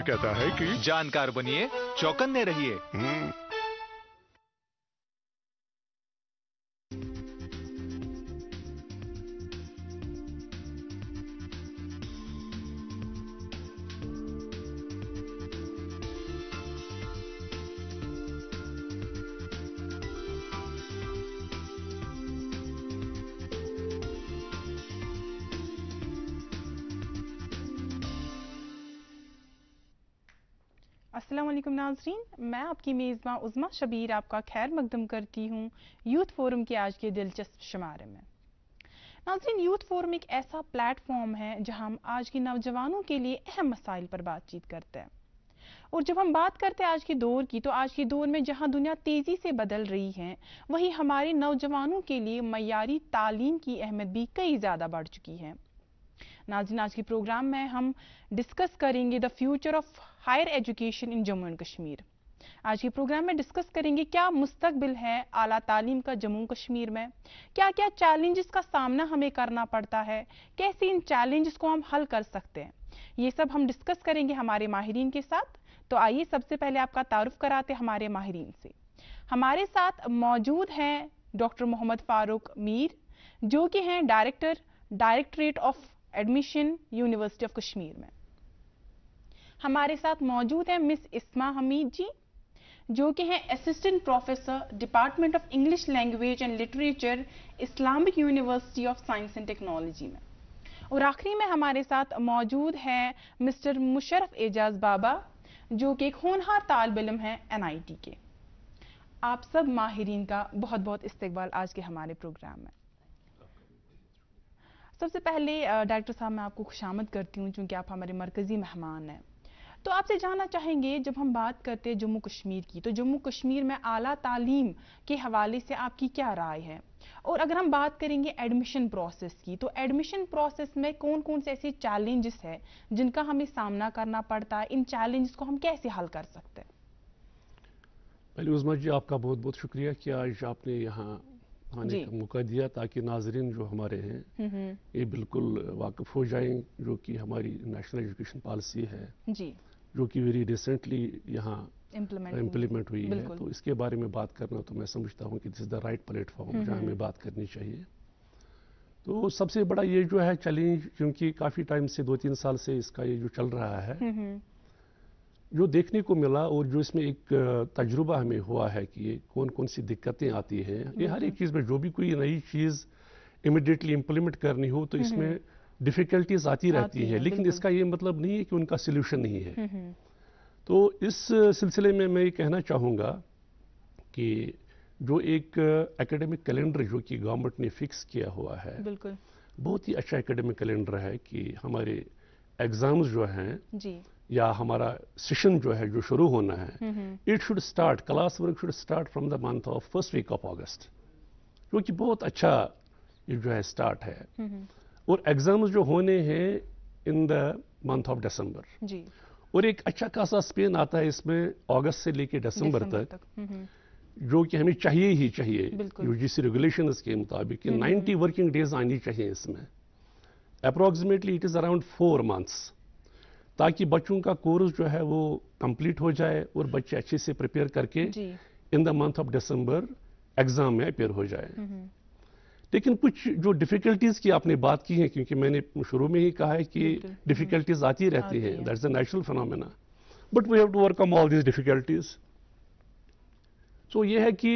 कहता है कि जानकार बनिए चौकन्ने रहिए हम्म। वालेकुम नाजरीन मैं आपकी मेज़बान उज़मा शबीर आपका खैर मकदम करती हूँ यूथ फोरम के आज के दिलचस्प शुमारे में नाजरीन यूथ फोरम एक ऐसा प्लेटफॉर्म है जहाँ हम आज के नौजवानों के लिए अहम मसाइल पर बातचीत करते हैं और जब हम बात करते हैं आज के दौर की तो आज के दौर में जहाँ दुनिया तेज़ी से बदल रही है वहीं हमारे नौजवानों के लिए मैारी तालीम की अहमियत भी कई ज़्यादा बढ़ चुकी है नाजिन आज के प्रोग्राम में हम डिस्कस करेंगे the future of higher education in Jammu and Kashmir आज के प्रोग्राम में डिस्कस करेंगे क्या मुस्तबिल है आला तालीम का जम्मू कश्मीर में क्या क्या चैलेंजेस का सामना हमें करना पड़ता है कैसे इन चैलेंजेस को हम हल कर सकते हैं ये सब हम डिस्कस करेंगे हमारे माहरीन के साथ तो आइए सबसे पहले आपका तारुफ कराते हमारे माहरीन से हमारे साथ मौजूद हैं डॉक्टर मोहम्मद फारूक मीर जो कि हैं director directorate of admission university of Kashmir में हमारे साथ मौजूद है मिस इस्मा हमीद जी जो कि हैं assistant professor department of English language and literature Islamic university of science and technology में और आखिरी में हमारे साथ मौजूद हैं मिस्टर मुशरफ एजाज बाबा जो कि एक होनहार तालब इलम है एन के आप सब माहरीन का बहुत बहुत इस्तकबाल आज के हमारे प्रोग्राम में सबसे पहले डायरेक्टर साहब मैं आपको खुशामद करती हूँ चूँकि आप हमारे मरकज़ी मेहमान हैं तो आपसे जानना चाहेंगे जब हम बात करते हैं जम्मू कश्मीर की तो जम्मू कश्मीर में आला तालीम के हवाले से आपकी क्या राय है और अगर हम बात करेंगे एडमिशन प्रोसेस की तो एडमिशन प्रोसेस में कौन कौन से ऐसे चैलेंजेस हैं जिनका हमें सामना करना पड़ता है इन चैलेंजेस को हम कैसे हल कर सकते हैं पहले उजमा जी आपका बहुत बहुत शुक्रिया कि आज आपने यहाँ आने का मौका दिया ताकि नाजरीन जो हमारे हैं ये बिल्कुल वाकफ हो जाएं जो कि हमारी नेशनल एजुकेशन पॉलिसी है जी जो कि वेरी रिसेंटली यहाँ इम्प्लीमेंट हुई है तो इसके बारे में बात करना तो मैं समझता हूँ कि दिस द राइट प्लेटफॉर्म जहाँ हमें बात करनी चाहिए तो सबसे बड़ा ये जो है चैलेंज क्योंकि काफ़ी टाइम से दो तीन साल से इसका ये जो चल रहा है जो देखने को मिला और जो इसमें एक तजुर्बा हमें हुआ है कि कौन कौन सी दिक्कतें आती हैं ये हर एक हम्म। चीज़ में जो भी कोई नई चीज़ इमिडिएटली इम्प्लीमेंट करनी हो तो इसमें डिफ़िकल्टीज हम्म। आती रहती हैं लेकिन इसका ये मतलब नहीं है कि उनका सोल्यूशन नहीं है हम्म, तो इस सिलसिले में मैं ये कहना चाहूँगा कि जो एक एकेडमिक कैलेंडर जो कि गवर्नमेंट ने फिक्स किया हुआ है बिल्कुल बहुत ही अच्छा एकेडमिक कैलेंडर है कि हमारे एग्ज़ाम्स जो हैं या हमारा सेशन जो है जो शुरू होना है it should start class work should start from the month of first week of August क्योंकि बहुत अच्छा जो है स्टार्ट है हम्म, हम्म। और एग्ज़ाम्स जो होने हैं in the month of December और एक अच्छा खासा स्पेन आता है इसमें अगस्त से लेकर दिसंबर तक, तक। हम्म, जो कि हमें चाहिए ही चाहिए यूजीसी रेगुलेशन के मुताबिक कि 90 वर्किंग डेज आनी चाहिए इसमें approximately it is around four months ताकि बच्चों का कोर्स जो है वो कंप्लीट हो जाए और बच्चे अच्छे से प्रिपेयर करके in the month of December exam में अपेयर हो जाए लेकिन कुछ जो डिफ़िकल्टीज़ की आपने बात की है क्योंकि मैंने शुरू में ही कहा है कि डिफ़िकल्टीज़ आती रहती हैं that's a natural phenomena but we have to overcome all these difficulties so ये है कि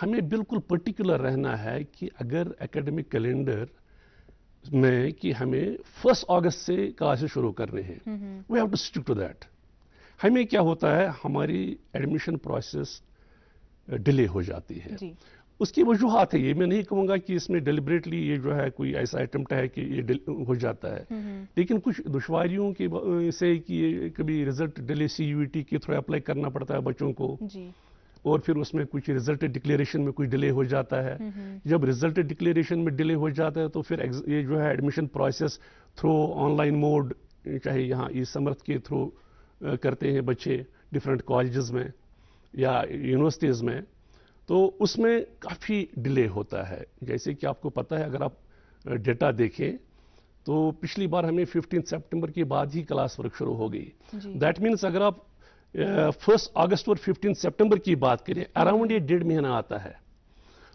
हमें बिल्कुल पर्टिकुलर रहना है कि अगर एकेडमिक कैलेंडर में कि हमें फर्स्ट अगस्त से क्लासेस शुरू करने हैं we have to stick to that हमें क्या होता है हमारी एडमिशन प्रोसेस डिले हो जाती है जी. उसकी वजूहत है ये मैं नहीं कहूँगा कि इसमें डिलिबरेटली ये जो है कोई ऐसा अटैम्प्ट है कि ये हो जाता है हम्म, हम्म। लेकिन कुछ दुशवारियों के से कि कभी result delay C U T के थ्रू अप्लाई करना पड़ता है बच्चों को जी. और फिर उसमें कुछ रिजल्ट डिक्लेरेशन में कुछ डिले हो जाता है जब रिजल्ट डिक्लेरेशन में डिले हो जाता है तो फिर ये जो है admission process through online mode चाहे यहाँ ई समर्थ के थ्रू करते हैं बच्चे डिफरेंट कॉलेज में या यूनिवर्सिटीज़ में तो उसमें काफ़ी डिले होता है जैसे कि आपको पता है अगर आप डेटा देखें तो पिछली बार हमें 15 सितंबर के बाद ही क्लास वर्क शुरू हो गई दैट मीन्स अगर आप फर्स्ट अगस्त और फिफ्टीन सितंबर की बात करें अराउंड ये डेढ़ महीना आता है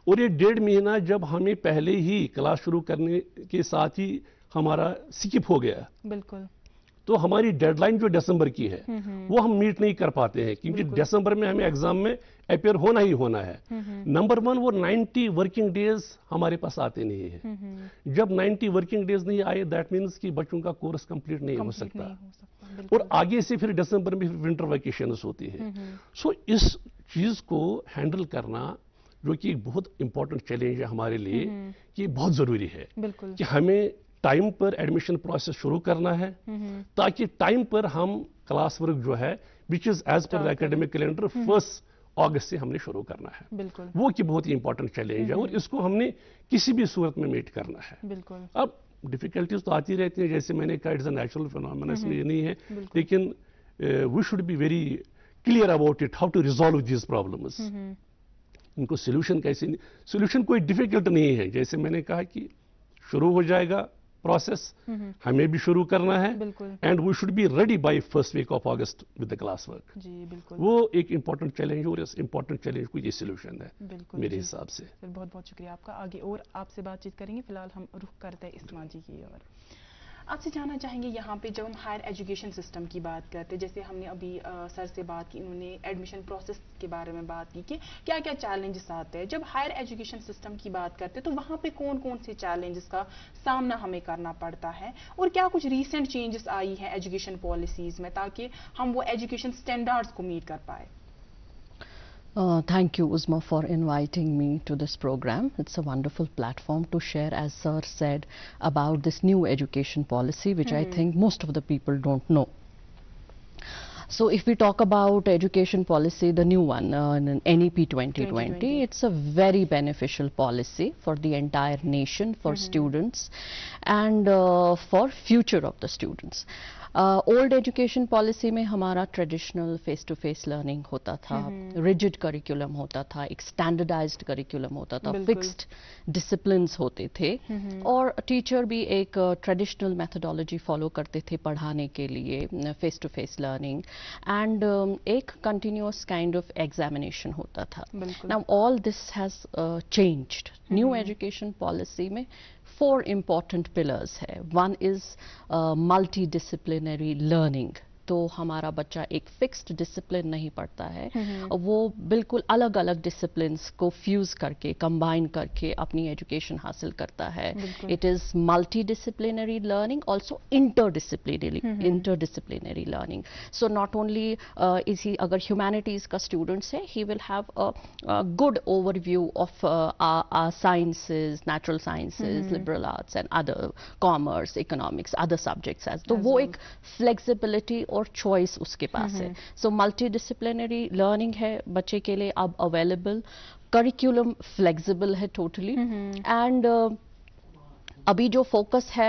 और ये डेढ़ महीना जब हमें पहले ही क्लास शुरू करने के साथ ही हमारा स्किप हो गया बिल्कुल तो हमारी डेडलाइन जो दिसंबर की है हम्म, हम्म। वो हम मीट नहीं कर पाते हैं क्योंकि दिसंबर में हमें एग्जाम में अपेयर होना ही होना है नंबर हम्म, वन वो 90 वर्किंग डेज हमारे पास आते नहीं है जब 90 वर्किंग डेज नहीं आए दैट मीन्स कि बच्चों का कोर्स कंप्लीट नहीं, नहीं हो सकता और आगे से फिर दिसंबर में विंटर वैकेशन होती है सो इस चीज को हैंडल करना जो कि एक बहुत इंपॉर्टेंट चैलेंज है हमारे लिए कि बहुत जरूरी है कि हमें टाइम पर एडमिशन प्रोसेस शुरू करना है ताकि टाइम पर हम क्लास वर्क जो है which is as per academic calendar first अगस्त से हमने शुरू करना है वो कि बहुत ही इंपॉर्टेंट चैलेंज है और इसको हमने किसी भी सूरत में मीट करना है अब डिफिकल्टीज तो आती रहती हैं जैसे मैंने कहा इट्स अ नेचुरल फिनोमिना इसमें ये नहीं है लेकिन we should be very clear about it how to resolve these problems इनको सोल्यूशन कैसे सोल्यूशन कोई डिफिकल्ट नहीं है जैसे मैंने कहा कि शुरू हो जाएगा प्रोसेस mm-hmm. हमें भी शुरू करना है and we should be ready by first week of August with the class work वो एक इंपॉर्टेंट चैलेंज और इस इम्पॉर्टेंट चैलेंज को ये सोल्यूशन है मेरे हिसाब से बहुत बहुत शुक्रिया आपका आगे और आपसे बातचीत करेंगे फिलहाल हम रुख करते हैं इस्मा जी की और आपसे जानना चाहेंगे यहाँ पे जब हम हायर एजुकेशन सिस्टम की बात करते हैं जैसे हमने अभी आ, सर से बात की उन्होंने एडमिशन प्रोसेस के बारे में बात की कि क्या क्या चैलेंजेस आते हैं जब हायर एजुकेशन सिस्टम की बात करते हैं तो वहाँ पे कौन कौन से चैलेंजेस का सामना हमें करना पड़ता है और क्या कुछ रिसेंट चेंजेस आई हैं एजुकेशन पॉलिसीज़ में ताकि हम वो एजुकेशन स्टैंडर्ड्स को मीट कर पाए Uh, thank you, Uzma, for inviting me to this program. It's a wonderful platform to share, as Sir said, about this new education policy, which mm -hmm. I think most of the people don't know. So if we talk about education policy, the new one, uh, NEP 2020, 2020, it's a very beneficial policy for the entire nation, for mm -hmm. students and uh, for future of the students. Old education policy में हमारा traditional face to face learning होता था rigid curriculum हम्म। होता था एक standardise curriculum होता था fixed discipline होते थे और टीचर भी एक ट्रेडिशनल मैथडोलॉजी फॉलो करते थे पढ़ाने के लिए face to face learning and एक कंटिन्यूस काइंड ऑफ एग्जामिनेशन होता था now all this has changed new education policy में four important pillars here. One is uh, multidisciplinary learning तो हमारा बच्चा एक फिक्स्ड डिसिप्लिन नहीं पढ़ता है वो बिल्कुल अलग अलग डिसिप्लिन को फ्यूज करके कंबाइन करके अपनी एजुकेशन हासिल करता है it is multidisciplinary learning also interdisciplinary interdisciplinary learning so not only इसी अगर ह्यूमैनिटीज़ का स्टूडेंट्स है he will have a good overview of sciences natural sciences liberal arts and other commerce economics other subjects as तो वो एक flexibility और और choice उसके पास है सो मल्टी डिसिप्लिनरी लर्निंग है बच्चे के लिए अब अवेलेबल करिकुलम फ्लेक्सिबल है टोटली totally. एंड अभी जो फोकस है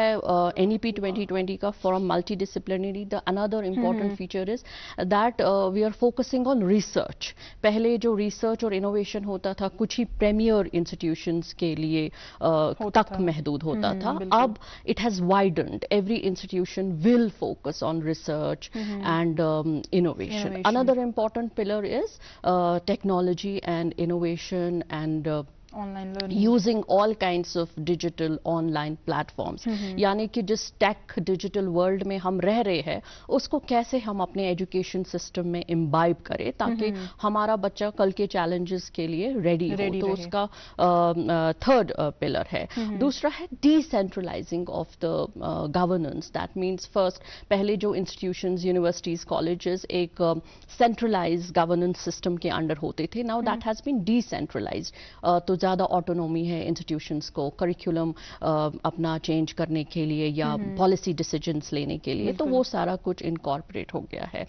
N E P twenty twenty का for multidisciplinary the another important feature is that we are focusing on research पहले जो रिसर्च और इनोवेशन होता था कुछ ही प्रेमियर इंस्टीट्यूशंस के लिए uh, तक महदूद होता था अब it has widened every institution will focus on research and innovation another important pillar is technology and innovation and online learning using all kinds of digital online platforms mm-hmm. यानी कि जिस टेक डिजिटल वर्ल्ड में हम रह रहे हैं उसको कैसे हम अपने एजुकेशन सिस्टम में इम्बाइब करें ताकि mm-hmm. हमारा बच्चा कल के चैलेंजेस के लिए रेडी हो तो उसका थर्ड पिलर है mm-hmm. दूसरा है decentralising of the governance that means first पहले जो इंस्टीट्यूशन यूनिवर्सिटीज कॉलेजेस एक सेंट्रलाइज गवर्नेंस सिस्टम के अंडर होते थे now that has been decentralise तो ज़्यादा ऑटोनोमी है इंस्टीट्यूशंस को करिकुलम अपना चेंज करने के लिए या पॉलिसी डिसीजंस लेने के लिए तो वो सारा कुछ इनकॉर्पोरेट हो गया है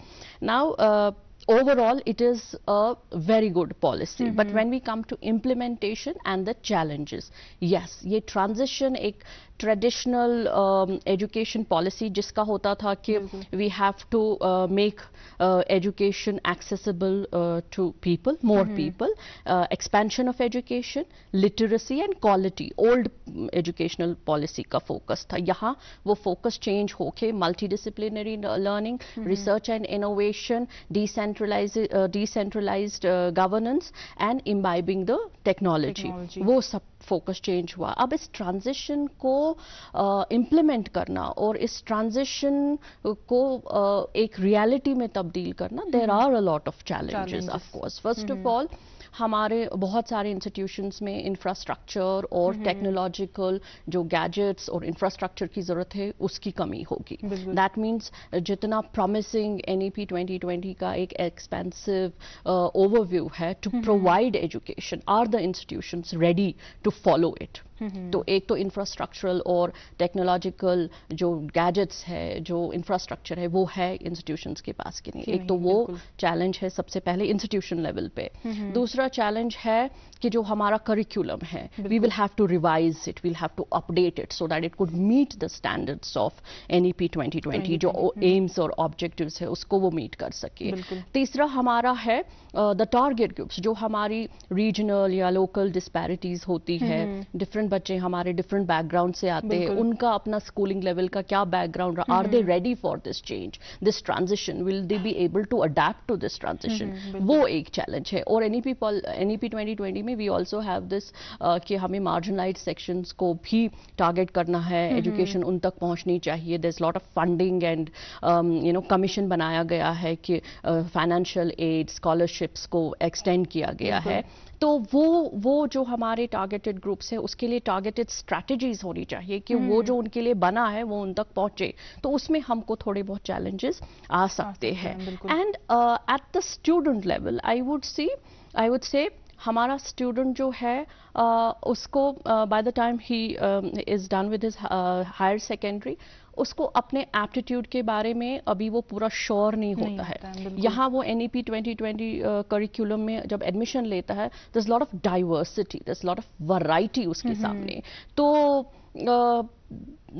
now overall it is a very good policy mm -hmm. but when we come to implementation and the challenges yes ye transition ek traditional education policy जिसका होता था कि we have to make education accessible to people more people expansion of education literacy and quality old educational policy का focus था यहाँ वो focus change होके multidisciplinary learning research and innovation decentralise decentralised governance and imbibing the technology वो सब focus change हुआ अब इस ट्रांजिशन को इम्प्लीमेंट करना और इस ट्रांजिशन को uh, एक रियलिटी में तब्दील करना there are a lot of challenges of course first of all हमारे बहुत सारे इंस्टीट्यूशंस में इंफ्रास्ट्रक्चर और टेक्नोलॉजिकल हम्म। जो गैजेट्स और इंफ्रास्ट्रक्चर की जरूरत है उसकी कमी होगी दैट मीन्स जितना प्रॉमिसिंग एनईपी 2020 का एक एक्सपेंसिव ओवरव्यू uh, है to provide education are the institutions ready to follow it तो एक तो इंफ्रास्ट्रक्चरल और टेक्नोलॉजिकल जो गैजेट्स है जो इंफ्रास्ट्रक्चर है वो है इंस्टीट्यूशंस के पास के नहीं एक तो वो चैलेंज है सबसे पहले इंस्टीट्यूशन लेवल पे दूसरा चैलेंज है कि जो हमारा करिकुलम है we will have to revise it we'll have to update it so that it could meet the standards of N E P twenty twenty जो एम्स हम्म। और ऑब्जेक्टिव है उसको वो मीट कर सके तीसरा हमारा है द टारगेट ग्रुप्स जो हमारी रीजनल या लोकल डिस्पैरिटीज होती है डिफरेंट बच्चे हमारे डिफरेंट बैकग्राउंड से आते हैं उनका अपना स्कूलिंग लेवल का क्या बैकग्राउंड रहा are they ready for this change this transition will they be able to adapt to this transition वो एक चैलेंज है और N E P N E P twenty twenty में वी ऑल्सो हैव दिस कि हमें marginalise sections को भी target करना है एजुकेशन उन तक पहुंचनी चाहिए there is lot of funding and you know commission बनाया गया है कि फाइनेंशियल एड स्कॉलरशिप्स को एक्सटेंड किया गया है तो वो वो जो हमारे टारगेटेड ग्रुप्स हैं उसके लिए टारगेटेड स्ट्रैटेजीज होनी चाहिए कि वो हम्म। जो उनके लिए बना है वो उन तक पहुंचे तो उसमें हमको थोड़े बहुत चैलेंजेस आ सकते हैं and at the student level I would see I would say हमारा स्टूडेंट जो है आ, uh, उसको by the time he is done with his higher secondary उसको अपने एप्टीट्यूड के बारे में अभी वो पूरा श्योर नहीं होता नहीं है यहाँ वो N E P twenty twenty curriculum में जब एडमिशन लेता है is lot of diversity the is lot of variety उसके हम्म। सामने तो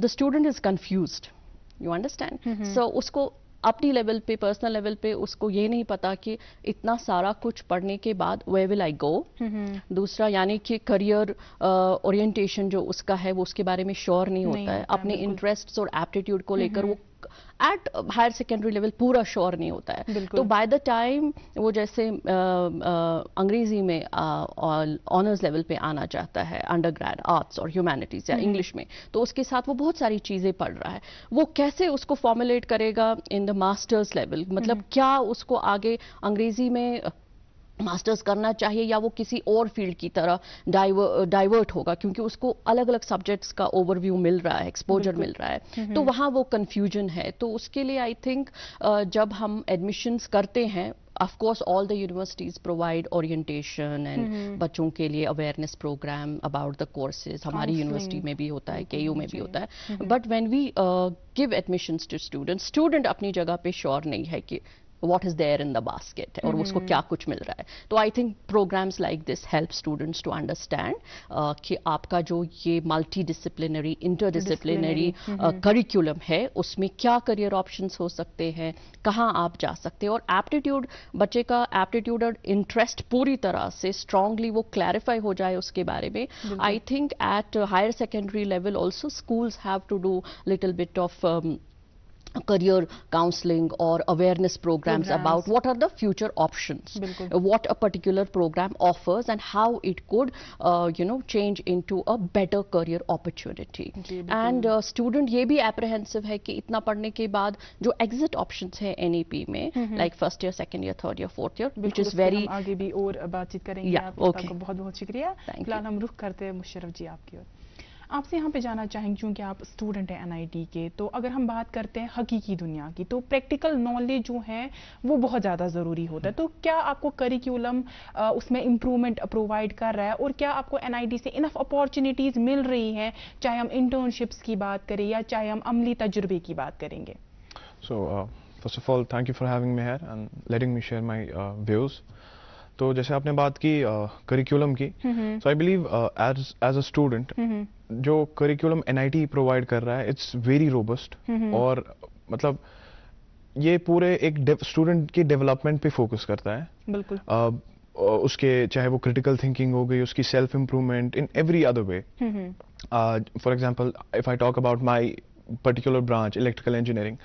the student is confuse you understand so उसको अपनी लेवल पे पर्सनल लेवल पे उसको ये नहीं पता कि इतना सारा कुछ पढ़ने के बाद वे विल आई गो दूसरा यानी कि करियर ओरिएंटेशन uh, जो उसका है वो उसके बारे में श्योर नहीं होता नहीं है अपने इंटरेस्ट और एप्टीट्यूड को लेकर वो एट हायर सेकेंडरी लेवल पूरा श्योर नहीं होता है तो बाय द टाइम वो जैसे आ, आ, अंग्रेजी में ऑनर्स लेवल पे आना चाहता है अंडर ग्रैंड आर्ट्स और ह्यूमैनिटीज या इंग्लिश हम्म। में तो उसके साथ वो बहुत सारी चीज़ें पढ़ रहा है वो कैसे उसको फॉर्मुलेट करेगा इन द मास्टर्स लेवल मतलब हम्म। क्या उसको आगे अंग्रेजी में मास्टर्स करना चाहिए या वो किसी और फील्ड की तरह डाइवर डाइवर्ट uh, होगा क्योंकि उसको अलग अलग सब्जेक्ट्स का ओवरव्यू मिल रहा है एक्सपोजर मिल रहा है हम्म, हम्म। तो वहाँ वो कन्फ्यूजन है तो उसके लिए आई थिंक uh, जब हम एडमिशन्स करते हैं of course all the universities provide orientation and बच्चों के लिए awareness program about the courses हमारी यूनिवर्सिटी में भी होता है के यू में भी होता है but when we give admissions to student student अपनी जगह पे श्योर नहीं है कि what is there in the basket और उसको क्या कुछ मिल रहा है तो I think programs like this help students to understand कि आपका जो ये multidisciplinary interdisciplinary curriculum है उसमें क्या करियर ऑप्शन हो सकते हैं कहाँ आप जा सकते हैं और एप्टीट्यूड बच्चे का एप्टीट्यूड और इंटरेस्ट पूरी तरह से स्ट्रांगली वो क्लैरिफाई हो जाए उसके बारे में I think at higher secondary level also schools have to do little bit of career counseling or awareness programs, programs, about what are the future options what a particular program offers and how it could uh, you know change into a better career opportunity and uh, student ye bhi apprehensive hai ki itna padhne ke baad jo exit options hai NEP mein mm-hmm. like first year second year third year fourth year which is very आगे भी और बातचीत करेंगे yeah, आप okay. बहुत बहुत शुक्रिया फिलहाल हम रुख करते हैं आपसे यहाँ पे जाना चाहेंगे क्योंकि आप स्टूडेंट हैं एनआईटी के तो अगर हम बात करते हैं हकीकी दुनिया की तो प्रैक्टिकल नॉलेज जो है वो बहुत ज़्यादा ज़रूरी होता है तो क्या आपको करिकुलम उसमें इम्प्रूवमेंट प्रोवाइड कर रहा है और क्या आपको एन से इनफ अपॉर्चुनिटीज़ मिल रही हैं चाहे हम इंटर्नशिप्स की बात करें या चाहे हम अमली तजुर्बे की बात करेंगे so first of all thank you for having me here and letting me share my views तो जैसे आपने बात की करिकुलम की so I believe as as a student hmm, hmm. जो करिकुलम एनआईटी प्रोवाइड कर रहा है इट्स वेरी रोबस्ट और मतलब ये पूरे एक स्टूडेंट की डेवलपमेंट पे फोकस करता है बिल्कुल uh, उसके चाहे वो क्रिटिकल थिंकिंग हो गई उसकी self improvement in every other way for example if I talk about my particular branch electrical engineering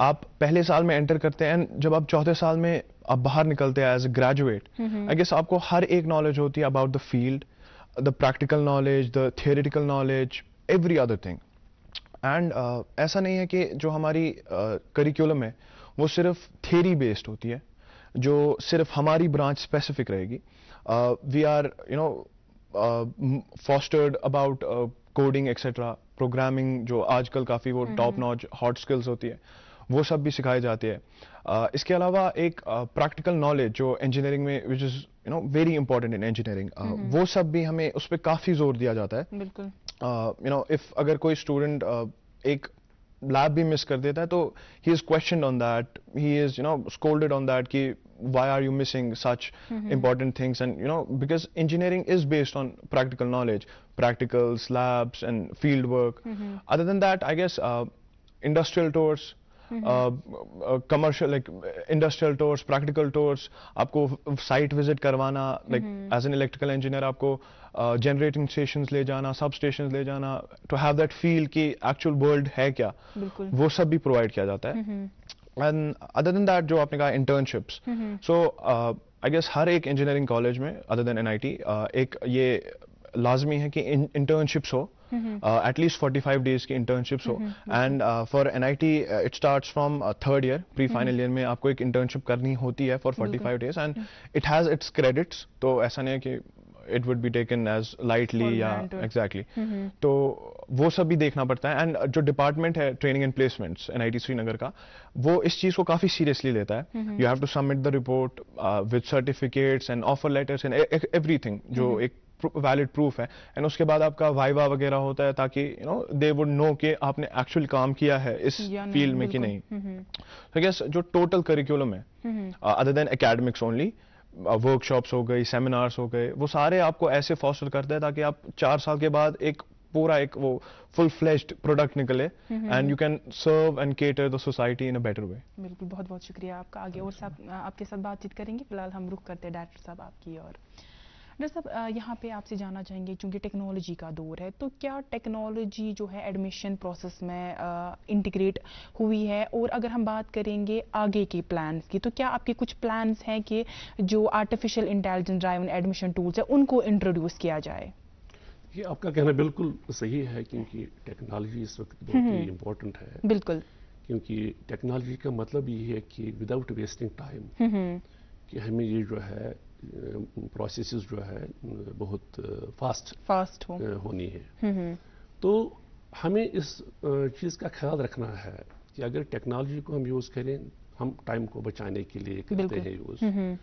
आप पहले साल में एंटर करते हैं एंड जब आप चौथे साल में आप बाहर निकलते हैं as a graduate I guess आपको हर एक नॉलेज होती है about the field the practical knowledge the theoretical knowledge every other thing and ऐसा नहीं है कि जो हमारी करिकुलम uh, है वो सिर्फ थेरी बेस्ड होती है जो सिर्फ हमारी ब्रांच स्पेसिफिक रहेगी we are you know fostered about coding etcetera programming जो आजकल काफ़ी वो टॉप नॉच हॉट स्किल्स होती है वो सब भी सिखाई जाती है uh, इसके अलावा एक प्रैक्टिकल uh, नॉलेज जो इंजीनियरिंग में which is you know very important in engineering वो सब भी हमें उस पर काफ़ी जोर दिया जाता है बिल्कुल यू नो इफ अगर कोई स्टूडेंट uh, एक लैब भी मिस कर देता है तो he is question on that he is you know scolded on that कि why are you missing such mm-hmm. important things and you know because engineering is based on practical knowledge practicals labs and field work mm-hmm. other than that i guess uh, industrial tours commercial like industrial tours practical tours आपको site visit करवाना like as an electrical engineer आपको generating uh, station ले जाना substation ले जाना to have that feel कि actual world है क्या वो सब भी प्रोवाइड किया जाता है एंड अदर देन दैट जो आपने कहा इंटर्नशिप्स सो आई गेस हर एक इंजीनियरिंग कॉलेज में अदर देन एन एक ये लाजमी है कि इंटर्नशिप्स हो एटलीस्ट फोर्टी फाइव डेज की इंटर्नशिप्स हो and for N I T it start from third year pre final year में आपको एक इंटर्नशिप करनी होती है for forty five days and it has its credits तो ऐसा नहीं है कि it would be taken as lightly या एग्जैक्टली mm-hmm. तो वो सब भी देखना पड़ता है एंड जो डिपार्टमेंट है training and placements N I T Srinagar का वो इस चीज़ को काफ़ी सीरियसली लेता है you have to submit the report with certificates and offer letters and everything जो mm-hmm. एक वैलिड प्रूफ है एंड उसके बाद आपका वाइवा वगैरह होता है ताकि you know they would know कि आपने एक्चुअल काम किया है इस फील्ड में कि नहीं तो गैस जो टोटल करिकुलम है other than academics only workshops हो गई सेमिनार्स हो गए वो सारे आपको ऐसे फॉस्टर करते हैं ताकि आप चार साल के बाद एक पूरा एक वो फुल फ्लेश्ड प्रोडक्ट निकले and you can serve and cater the society in a better way बिल्कुल बहुत बहुत शुक्रिया आपका आगे और साथ आपके साथ बातचीत करेंगे फिलहाल हम रुख करते हैं डायरेक्टर साहब आपकी और डॉक्टर साहब यहाँ पे आपसे जानना चाहेंगे क्योंकि टेक्नोलॉजी का दौर है तो क्या टेक्नोलॉजी जो है एडमिशन प्रोसेस में इंटीग्रेट हुई है और अगर हम बात करेंगे आगे के प्लान्स की तो क्या आपके कुछ प्लान्स हैं कि जो artificial intelligence driven admission tools है उनको इंट्रोड्यूस किया जाए ये आपका कहना बिल्कुल सही है क्योंकि टेक्नोलॉजी इस वक्त इंपॉर्टेंट इम्पोर्टेंट हम्म। है बिल्कुल क्योंकि टेक्नोलॉजी का मतलब ये है कि विदाउट वेस्टिंग टाइम कि हमें ये जो है प्रोसेसेस जो है बहुत फास्ट फास्ट हो। होनी है हम्म, हम्म। तो हमें इस चीज़ का ख्याल रखना है कि अगर टेक्नोलॉजी को हम यूज़ करें हम टाइम को बचाने के लिए करते हैं यूज़ हम्म,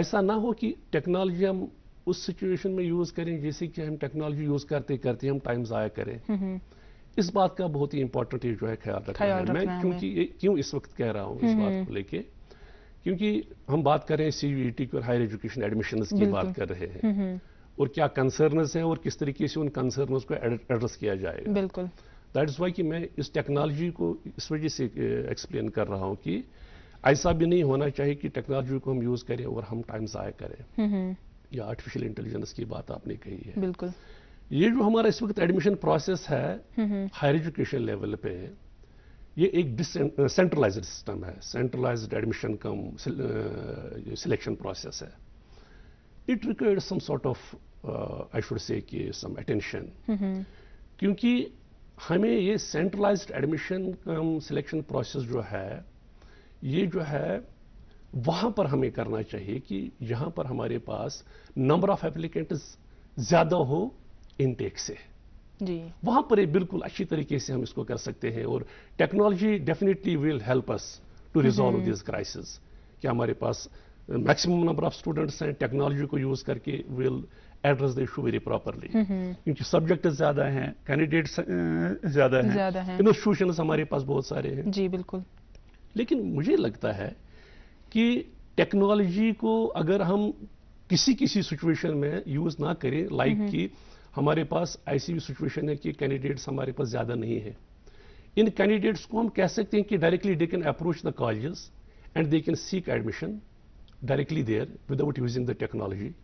ऐसा ना हो कि टेक्नोलॉजी हम उस सिचुएशन में यूज़ करें जैसे कि हम टेक्नोलॉजी यूज़ करते करते हम टाइम ज़ाया करें इस बात का बहुत ही इम्पोर्टेंट जो है ख्याल रखना है मैं क्योंकि क्यों इस वक्त कह रहा हूँ इस बात को लेकर क्योंकि हम बात कर रहे हैं सी e की और हायर एजुकेशन एडमिशन की बात कर रहे हैं हम्म, हम्म। और क्या कंसर्नस हैं और किस तरीके से उन कंसर्नस को एड्रेस किया जाए बिल्कुल दैट इज़ वाई कि मैं इस टेक्नोलॉजी को इस वजह से एक्सप्लेन कर रहा हूं कि ऐसा भी नहीं होना चाहिए कि टेक्नोलॉजी को हम यूज़ करें और हम टाइम ज़ाया करें हम्म, या आर्टिफिशियल इंटेलिजेंस की बात आपने कही है बिल्कुल ये जो हमारा इस वक्त एडमिशन प्रोसेस है हायर एजुकेशन लेवल पे ये एक डिसेंट्रलाइज सिस्टम है centralize admission cum selection process है it required some sort of I should say कि सम अटेंशन क्योंकि हमें ये centralize admission cum selection process जो है ये जो है वहाँ पर हमें करना चाहिए कि यहाँ पर हमारे पास नंबर ऑफ एप्लीकेंट ज़्यादा हो इनटेक से वहां पर बिल्कुल अच्छी तरीके से हम इसको कर सकते हैं और technology definitely will help us to resolve this crisis कि हमारे पास मैक्सिमम नंबर ऑफ स्टूडेंट्स हैं टेक्नोलॉजी को यूज़ करके will address the issue very properly क्योंकि सब्जेक्ट ज्यादा हैं कैंडिडेट्स ज्यादा हैं इंस्टीट्यूशन हमारे पास बहुत सारे हैं जी बिल्कुल लेकिन मुझे लगता है कि टेक्नोलॉजी को अगर हम किसी किसी सिचुएशन में यूज ना करें लाइक like हम्म। की हमारे पास ऐसी भी सिचुएशन है कि कैंडिडेट्स हमारे पास ज़्यादा नहीं है इन कैंडिडेट्स को हम कह सकते हैं कि directly they can approach the colleges and they can seek admission directly there without using the technology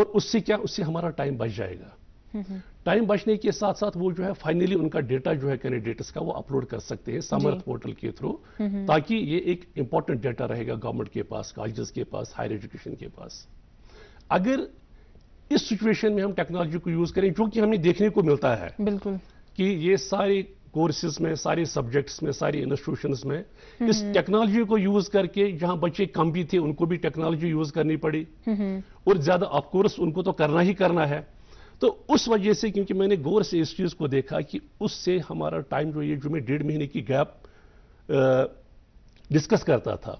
और उससे क्या उससे हमारा टाइम बच जाएगा टाइम बचने के साथ साथ वो जो है फाइनली उनका डेटा जो है कैंडिडेट्स का वो अपलोड कर सकते हैं समर्थ पोर्टल के थ्रू ताकि ये एक इंपॉर्टेंट डेटा रहेगा गवर्नमेंट के पास कॉलेजेस के पास हायर एजुकेशन के पास अगर इस सिचुएशन में हम टेक्नोलॉजी को यूज़ करें जो कि हमें देखने को मिलता है बिल्कुल कि ये सारे कोर्सेज में सारे सब्जेक्ट्स में सारे इंस्टीट्यूशन में हम्म। इस टेक्नोलॉजी को यूज करके जहां बच्चे कम भी थे उनको भी टेक्नोलॉजी यूज करनी पड़ी हम्म, हम्म। और ज्यादा ऑफकोर्स उनको तो करना ही करना है तो उस वजह से क्योंकि मैंने गौर से इस चीज को देखा कि उससे हमारा टाइम जो ये जो मैं डेढ़ महीने की गैप डिस्कस करता था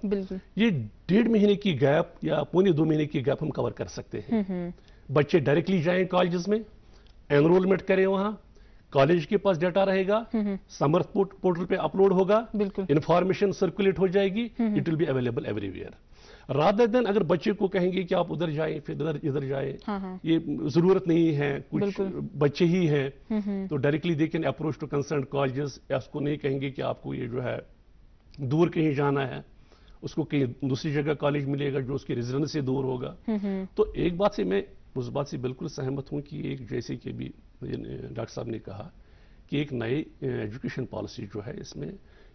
ये डेढ़ महीने की गैप या पौने दो महीने की गैप हम कवर कर सकते हैं बच्चे डायरेक्टली जाएं कॉलेज में एनरोलमेंट करें वहां कॉलेज के पास डाटा रहेगा हम्म, हम्म। समर्थ पोर्टल पे अपलोड होगा इंफॉर्मेशन सर्कुलेट हो जाएगी hmm, it will be available everywhere rather than अगर बच्चे को कहेंगे कि आप उधर जाए फिर इधर इधर जाए हाँ हाँ। ये जरूरत नहीं है कुछ बच्चे ही हैं तो directly they can approach to concern colleges उसको नहीं कहेंगे कि आपको ये जो है दूर कहीं जाना है उसको कहीं दूसरी जगह कॉलेज मिलेगा जो उसकी रेजिडेंस से दूर होगा तो एक बात से मैं उस बात से बिल्कुल सहमत हूँ कि एक जैसे कि अभी डॉक्टर साहब ने कहा कि एक नई एजुकेशन पॉलिसी जो है इसमें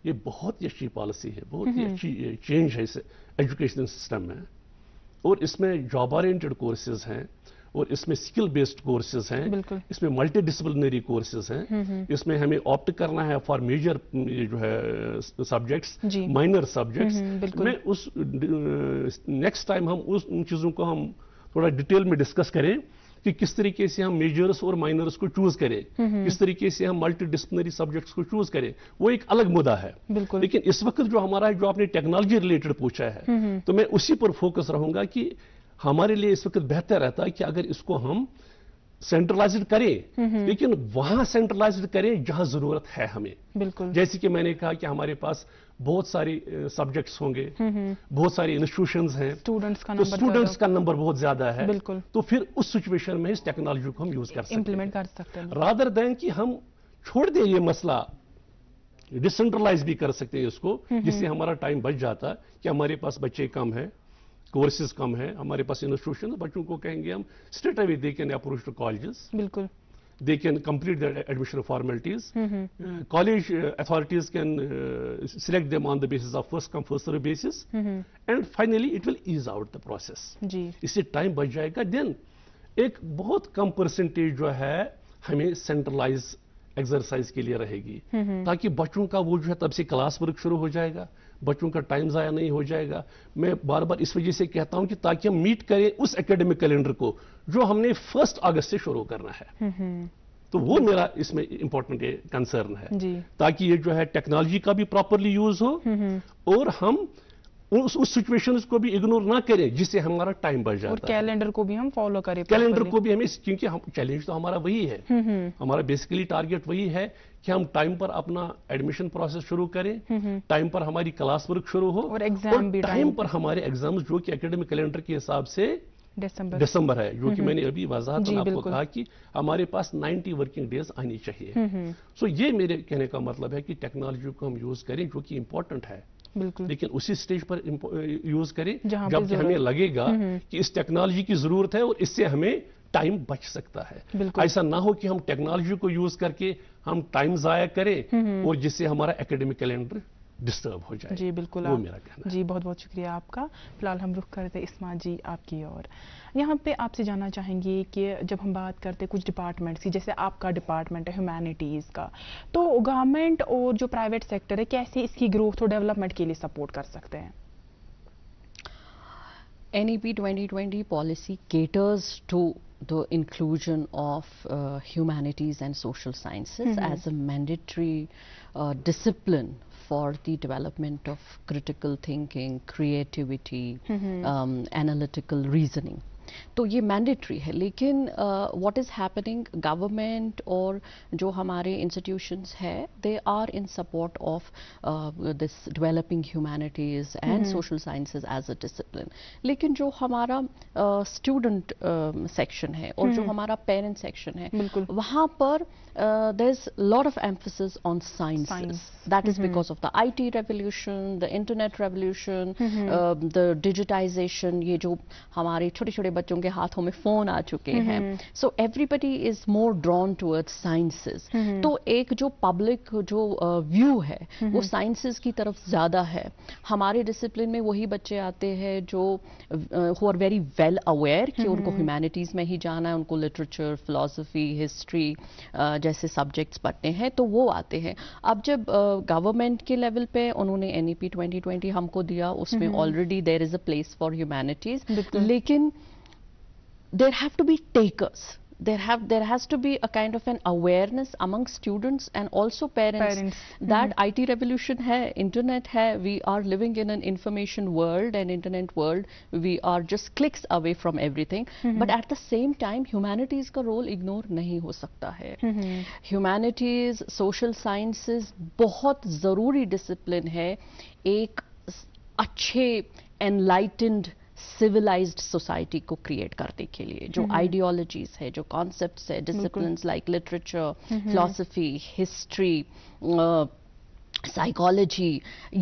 ये बहुत ही अच्छी पॉलिसी है बहुत ही अच्छी चेंज है इस एजुकेशन सिस्टम में और इसमें जॉब ओरिएंटेड कोर्सेज हैं और इसमें स्किल बेस्ड कोर्सेज हैं इसमें मल्टी डिसिप्लिनरी कोर्सेज हैं इसमें हमें ऑप्ट करना है फॉर मेजर जो है सब्जेक्ट्स माइनर सब्जेक्ट्स में उस नेक्स्ट टाइम हम उस चीज़ों को हम थोड़ा डिटेल में डिस्कस करें कि किस तरीके से हम मेजर्स और माइनर्स को चूज करें किस तरीके से हम मल्टी डिस्पनरी सब्जेक्ट्स को चूज करें वो एक अलग मुद्दा है लेकिन इस वक्त जो हमारा जो आपने टेक्नोलॉजी रिलेटेड पूछा है तो मैं उसी पर फोकस रहूंगा कि हमारे लिए इस वक्त बेहतर रहता है कि अगर इसको हम सेंट्रलाइज्ड करें लेकिन वहां सेंट्रलाइज्ड करें जहां जरूरत है हमें बिल्कुल जैसे कि मैंने कहा कि हमारे पास बहुत सारे सब्जेक्ट्स होंगे बहुत सारे इंस्टीट्यूशन हैं स्टूडेंट्स का तो स्टूडेंट्स का नंबर बहुत ज्यादा है बिल्कुल तो फिर उस सिचुएशन में इस टेक्नोलॉजी को हम यूज कर सकते इंप्लीमेंट कर सकते हैं रादर देन कि हम छोड़ दें ये मसला डिसेंट्रलाइज भी कर सकते हैं इसको जिससे हमारा टाइम बच जाता है कि हमारे पास बच्चे कम है कोर्सेज कम है हमारे पास इंस्टीट्यूशन बच्चों को कहेंगे हम straight away they can approach to colleges बिल्कुल they can complete that admission formalities college authorities can select them on the basis of first come first serve basis and finally it will ease out the process इससे time बच जाएगा then एक बहुत कम percentage जो है हमें centralise exercise के लिए रहेगी हम्म, हम्म। ताकि बच्चों का वो जो है तब से क्लास वर्क शुरू हो जाएगा बच्चों का टाइम ज़ाया नहीं हो जाएगा मैं बार बार इस वजह से कहता हूं कि ताकि हम मीट करें उस एकेडमिक कैलेंडर को जो हमने फर्स्ट अगस्त से शुरू करना है हम्म, हम्म। तो वो मेरा इसमें इंपॉर्टेंट कंसर्न है ताकि ये जो है टेक्नोलॉजी का भी प्रॉपरली यूज हो हम्म, और हम उस उस सिचुएशन को भी इग्नोर ना करें जिससे हमारा टाइम बच जाए और कैलेंडर को भी हम फॉलो करें कैलेंडर को भी हमें क्योंकि हम चैलेंज तो हमारा वही है हम्म, हम्म। हमारा बेसिकली टारगेट वही है कि हम टाइम पर अपना एडमिशन प्रोसेस शुरू करें टाइम हम्म, पर हमारी क्लास वर्क शुरू हो और एग्जाम भी टाइम पर हमारे एग्जाम जो कि एकेडमिक कैलेंडर के हिसाब से दिसंबर दिसंबर है जो कि मैंने अभी वजहत आपको कहा कि हमारे पास 90 वर्किंग डेज आनी चाहिए सो so ये मेरे कहने का मतलब है कि टेक्नोलॉजी को हम यूज़ करें जो कि इंपॉर्टेंट है लेकिन उसी स्टेज पर यूज करें जब हमें लगेगा हम्म, हम्म। कि इस टेक्नोलॉजी की जरूरत है और इससे हमें टाइम बच सकता है ऐसा ना हो कि हम टेक्नोलॉजी को यूज करके हम टाइम जाया करें हम्म, और जिससे हमारा एकेडमिक कैलेंडर डिस्टर्ब हो जाए जी बिल्कुल वो मेरा कहना जी बहुत बहुत शुक्रिया आपका फिलहाल हम रुख करते इस्मा जी आपकी और यहाँ पे आपसे जानना चाहेंगे कि जब हम बात करते कुछ डिपार्टमेंट्स की जैसे आपका डिपार्टमेंट है ह्यूमैनिटीज़ का तो गवर्नमेंट और जो प्राइवेट सेक्टर है कैसे इसकी ग्रोथ और डेवलपमेंट के लिए सपोर्ट कर सकते हैं N E P twenty twenty policy caters to the inclusion of humanities and social -hmm. As a mandatory discipline uh, for the development of critical thinking, creativity, mm -hmm. um, analytical reasoning. तो ये mandatory है लेकिन what is happening government और जो हमारे institutions है they are in support of this developing humanities and social sciences as a discipline hmm. लेकिन जो हमारा स्टूडेंट uh, सेक्शन uh, है और जो हम्म। हमारा पेरेंट सेक्शन है वहाँ पर there is lot of emphasis on science that is because of the I T revolution the internet revolution the digitization ये जो हमारे छोटे छोटे बच्चों के हाथों में फोन आ चुके हम्म, हैं so everybody is more drawn toward sciences तो एक जो पब्लिक जो व्यू uh, है हम्म, हम्म। वो साइंसेज की तरफ ज़्यादा है हमारे डिसिप्लिन में वही बच्चे आते हैं जो who are very well aware कि उनको ह्यूमैनिटीज़ में ही जाना है उनको लिटरेचर फिलोसफी हिस्ट्री जैसे सब्जेक्ट्स पढ़ने हैं तो वो आते हैं अब जब गवर्नमेंट uh, के लेवल पे उन्होंने एन ई पी ट्वेंटी हमको दिया उसमें already there is a place for humanities लेकिन there have to be takers there have there has to be a kind of an awareness among students and also parents, parents. that mm -hmm. IT revolution hai internet hai we are living in an information world and internet world we are just clicks away from everything mm -hmm. but at the same time humanities ka role ignore nahi ho sakta hai mm -hmm. humanities social sciences बहुत जरूरी discipline hai. एक अच्छे enlightened civilized society को create करने के लिए जो ideologies mm-hmm. mm-hmm. uh, है जो कॉन्सेप्ट है discipline like literature philosophy history psychology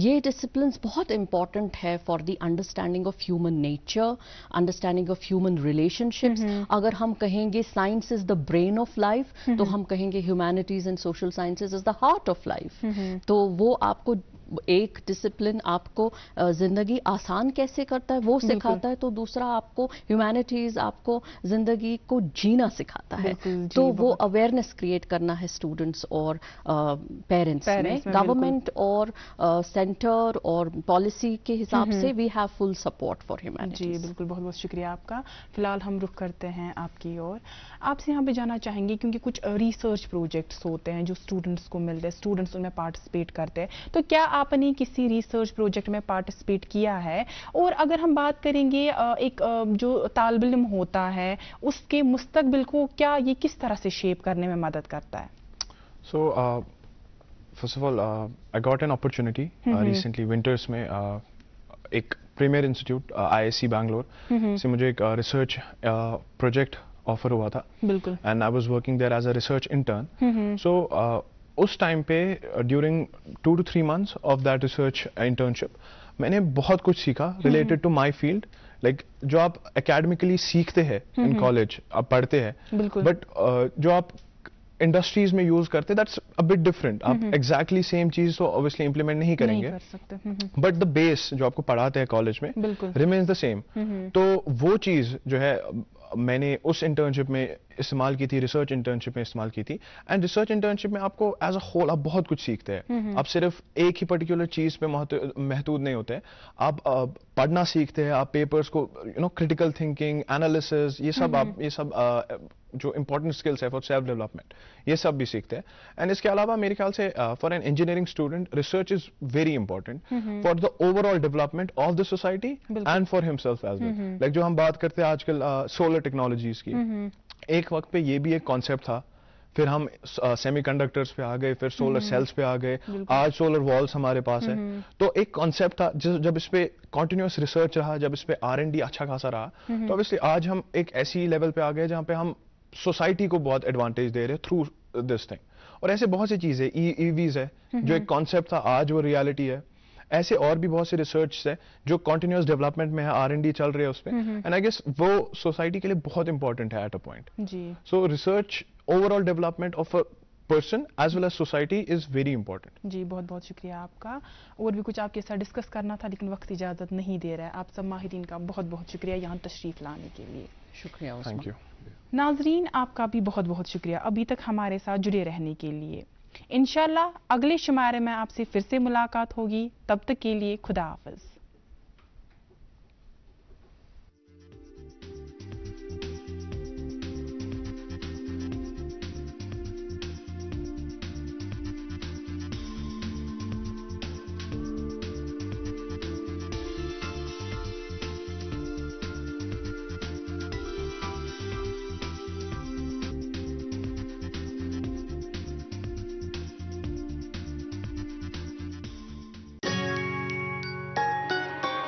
ये डिसिप्लिन बहुत इंपॉर्टेंट है for the understanding of human nature understanding of human relationships अगर हम कहेंगे science is the brain of life तो mm-hmm. हम कहेंगे humanities and social sciences is the heart of life तो वो आपको एक डिसिप्लिन आपको ज़िंदगी आसान कैसे करता है वो सिखाता है तो दूसरा आपको ह्यूमैनिटीज़ आपको ज़िंदगी को जीना सिखाता है तो वो अवेयरनेस क्रिएट करना है स्टूडेंट्स और पेरेंट्स में गवर्नमेंट और सेंटर और पॉलिसी के हिसाब से we have full support for humanity जी बिल्कुल बहुत बहुत शुक्रिया आपका फिलहाल हम रुख करते हैं आपकी और आपसे यहाँ पे जाना चाहेंगे क्योंकि कुछ रिसर्च प्रोजेक्ट्स होते हैं जो स्टूडेंट्स को मिलते हैं स्टूडेंट्स उनमें पार्टिसिपेट करते हैं तो क्या आपने किसी रिसर्च प्रोजेक्ट में पार्टिसिपेट किया है और अगर हम बात करेंगे एक जो तालब होता है उसके मुस्तबिल को क्या ये किस तरह से शेप करने में मदद करता है so first of all I got an opportunity recently winters में uh, एक प्रीमियर इंस्टीट्यूट आईआईसी बैंगलोर से मुझे एक रिसर्च प्रोजेक्ट ऑफर हुआ था बिल्कुल and I was working there as a research intern so उस टाइम पे during two two three months of that research internship मैंने बहुत कुछ सीखा related to my field like जो आप एकेडमिकली सीखते हैं इन कॉलेज हम्म। आप पढ़ते हैं बट uh, जो आप इंडस्ट्रीज में यूज करते दैट्स अ बिट डिफरेंट आप एग्जैक्टली सेम चीज तो ऑब्वियसली इंप्लीमेंट नहीं करेंगे बट द बेस जो आपको पढ़ाते हैं कॉलेज में रिमेन्स द सेम तो वो चीज जो है मैंने उस इंटर्नशिप में इस्तेमाल की थी रिसर्च इंटर्नशिप में इस्तेमाल की थी एंड रिसर्च इंटर्नशिप में आपको एज अ होल आप बहुत कुछ सीखते हैं हम्म, हम्म। आप सिर्फ एक ही पर्टिकुलर चीज़ पे महदूद नहीं होते आप पढ़ना सीखते हैं आप पेपर्स को you know critical thinking analysis ये सब हम्म, आप ये सब आ, जो इंपॉर्टेंट स्किल्स है फॉर सेल्फ डेवलपमेंट ये सब भी सीखते हैं एंड इसके अलावा मेरे ख्याल से for an engineering student research is very important for the overall development of the society and for himself as like जो हम बात करते हैं आजकल सोलर सोलर टेक्नोलॉजीज की हम्म, हम्म। एक वक्त पे ये भी एक कॉन्सेप्ट था फिर हम सेमीकंडक्टर्स पे आ गए फिर सोलर सेल्स हम्म, पे आ गए आज सोलर वॉल्स हमारे पास है तो एक कॉन्सेप्ट था जब इस पे कॉन्टिन्यूस रिसर्च रहा जब इस पे आर एंड डी अच्छा खासा रहा तो ऑब्वियसली आज हम एक ऐसी लेवल पे आ गए जहाँ पे हम सोसाइटी को बहुत एडवांटेज दे रहे थ्रू दिस थिंग और ऐसे बहुत सी चीजें ईवीज e, e है जो एक कॉन्सेप्ट था आज वो रियलिटी है ऐसे और भी बहुत से रिसर्च है जो कॉन्टिन्यूस डेवलपमेंट में है आर डी चल रही है उसमें एंड आई गेस वो सोसाइटी के लिए बहुत इंपॉर्टेंट है at a point so research overall development of person as well as society is very important जी बहुत बहुत शुक्रिया आपका और भी कुछ आपके साथ डिस्कस करना था लेकिन वक्त इजाजत नहीं दे रहा है आप सब माहरीन का बहुत बहुत शुक्रिया यहाँ तशरीफ लाने के लिए शुक्रिया थैंक यू नाजरीन आपका भी बहुत बहुत शुक्रिया अभी तक हमारे साथ जुड़े रहने के लिए इन अगले शुमारे में आपसे फिर से मुलाकात होगी तब तक के लिए खुदा हाफिज़